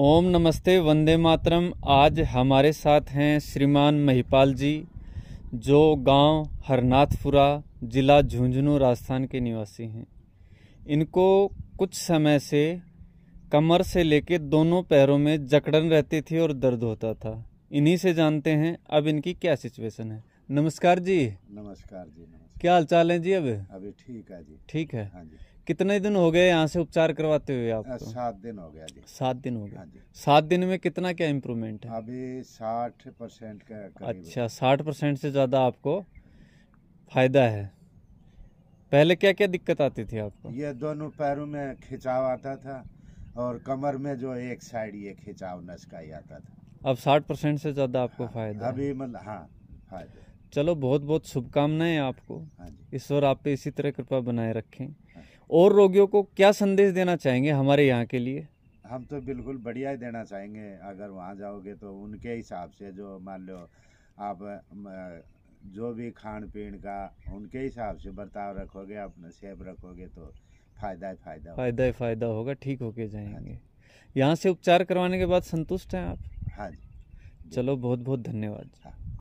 ओम नमस्ते वंदे मातरम आज हमारे साथ हैं श्रीमान महिपाल जी जो गांव हरनाथपुरा जिला झुंझुनू राजस्थान के निवासी हैं इनको कुछ समय से कमर से लेके दोनों पैरों में जकड़न रहती थी और दर्द होता था इन्हीं से जानते हैं अब इनकी क्या सिचुएशन है नमस्कार जी नमस्कार जी नमस्कार। क्या हाल चाल है जी अब अभी ठीक है जी ठीक है हाँ जी कितने दिन हो गए यहाँ से उपचार करवाते हुए आपको तो? सात दिन हो गया जी सात दिन हो गया हाँ सात दिन में कितना क्या इम्प्रूवमेंट है अभी साठ परसेंट का अच्छा साठ परसेंट से ज़्यादा आपको फायदा है पहले क्या क्या दिक्कत आती थी आपको ये दोनों पैरों में खिंचाव आता था और कमर में जो एक साइड ये खिंचाव नस का ही आता था अब साठ परसेंट से ज़्यादा आपको हाँ, फायदा अभी मतलब हाँ फायदा चलो बहुत बहुत शुभकामनाएं आपको ईश्वर हाँ आप पे इसी तरह कृपा बनाए रखें हाँ और रोगियों को क्या संदेश देना चाहेंगे हमारे यहाँ के लिए हम तो बिल्कुल बढ़िया ही देना चाहेंगे अगर वहाँ जाओगे तो उनके हिसाब से जो मान लो आप जो भी खान पीन का उनके हिसाब से बर्ताव रखोगे अपना सेब रखोगे तो फायदा ही फायदा फायदा ही फायदा होगा ठीक होके जाएंगे हाँ यहाँ से उपचार करवाने के बाद संतुष्ट हैं आप हाँ जी चलो बहुत बहुत धन्यवाद हाँ।